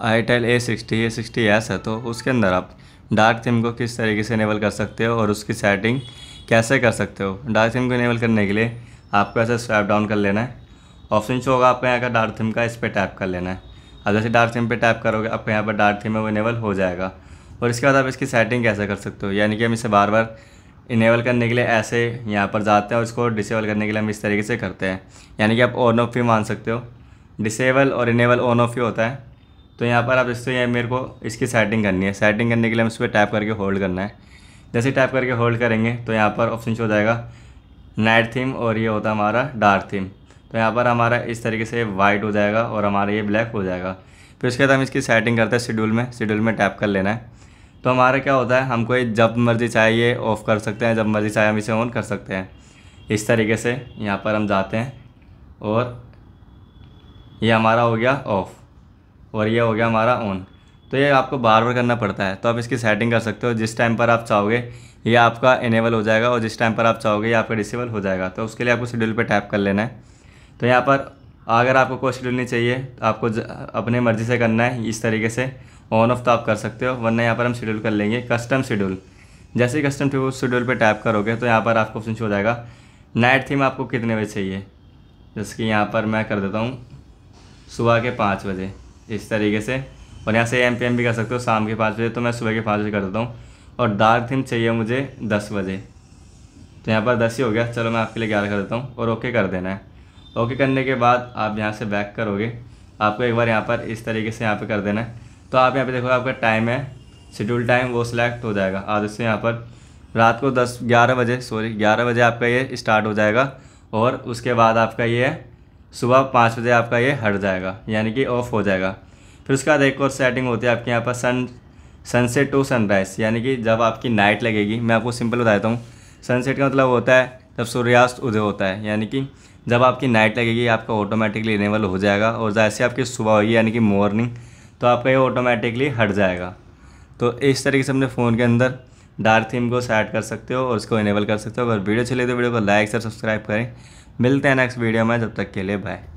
I itel A sixty A sixty S है तो उसके अंदर आप डार्क थीम को किस तरीके से इनेबल कर सकते हो और उसकी सेटिंग कैसे कर सकते हो डार्क थीम को इनेबल करने के लिए आपको ऐसे स्वैप डाउन कर लेना है ऑप्शन शो होगा आपको यहाँ का डार्क थीम का इस पर टैप कर लेना है अब जैसे डार्क थीम पे टैप करोगे आपको यहाँ पर डार्क थीम है वो इनेबल हो जाएगा और इसके बाद आप इसकी सेटिंग कैसे कर सकते हो यानी कि हम इसे बार बार इनेबल करने के लिए ऐसे यहाँ पर जाते हैं और इसको डिसेबल करने के लिए हम इस तरीके से करते हैं यानी कि आप ऑन ऑफ भी मान सकते हो डिसेबल और इनेबल ऑन ऑफ ही होता है तो यहाँ पर आप इससे ये मेरे को इसकी सेटिंग करनी है सेटिंग करने के लिए हम इस पर टैप करके होल्ड करना है जैसे टैप करके होल्ड करेंगे तो यहाँ पर ऑप्शन हो जाएगा नाइट थीम और ये होता है हमारा डार्क थीम तो यहाँ पर हमारा इस तरीके से वाइट हो जाएगा और हमारा ये ब्लैक हो जाएगा फिर उसके बाद हम इसकी सेटिंग करते हैं शेड्यूल में शेड्यूल में टैप कर लेना है तो हमारा क्या होता है हमको ये जब मर्ज़ी चाहिए ऑफ़ कर सकते हैं जब मर्ज़ी चाहिए हम इसे ऑन कर सकते हैं इस तरीके से यहाँ पर हम जाते हैं और ये हमारा हो गया ऑफ़ और ये हो गया हमारा ऑन तो ये आपको बार बार करना पड़ता है तो आप इसकी सेटिंग कर सकते हो जिस टाइम पर आप चाहोगे ये आपका इनेबल हो जाएगा और जिस टाइम पर आप चाहोगे ये आपका डिसेबल हो जाएगा तो उसके लिए आपको शेड्यूल पर टैप कर लेना है तो यहाँ पर अगर आपको कोई शेड्यूल नहीं चाहिए तो आपको अपने मर्ज़ी से करना है इस तरीके से ऑन ऑफ तो आप कर सकते हो वरना यहाँ पर हम शेड्यूल कर लेंगे कस्टम शेड्यूल जैसे ही कस्टम शेड्यूल पर टैप करोगे तो यहाँ पर आपको ऑप्शन हो जाएगा नाइट थीम आपको कितने बजे चाहिए जैसे कि यहाँ पर मैं कर देता हूँ सुबह के पाँच बजे इस तरीके से और यहाँ से एम पी एम भी कर सकते हो शाम के पाँच बजे तो मैं सुबह के पाँच बजे कर देता हूँ और डार्क थीम चाहिए मुझे दस बजे तो यहाँ पर दस ही हो गया चलो मैं आपके लिए ग्यारह कर देता हूँ और ओके कर देना है ओके करने के बाद आप यहाँ से बैक करोगे आपको एक बार यहाँ पर इस तरीके से यहाँ पर कर देना है तो आप यहाँ पर देखो आपका टाइम है शेड्यूल टाइम वो सिलेक्ट हो जाएगा आज उससे यहाँ पर रात को दस ग्यारह बजे सॉरी ग्यारह बजे आपका ये स्टार्ट हो जाएगा और उसके बाद आपका ये सुबह पाँच बजे आपका ये हट जाएगा यानी कि ऑफ हो जाएगा फिर उसके बाद एक और सेटिंग होती है आपके यहाँ पर सन सनसेट टू सनराइज़ यानी कि जब आपकी नाइट लगेगी मैं आपको सिंपल बता देता हूँ सनसेट का मतलब होता है जब सूर्यास्त उदय होता है यानी कि जब आपकी नाइट लगेगी आपका ऑटोमेटिकली इनेबल हो जाएगा और जैसे आपकी सुबह होगी यानी कि मॉर्निंग तो आपका ये ऑटोमेटिकली हट जाएगा तो इस तरीके से अपने फ़ोन के अंदर डार्क थीम को सेट कर सकते हो और उसको इनेबल कर सकते हो अगर वीडियो चले तो वीडियो को लाइक से सब्सक्राइब करें मिलते हैं नेक्स्ट वीडियो में जब तक के लिए बाय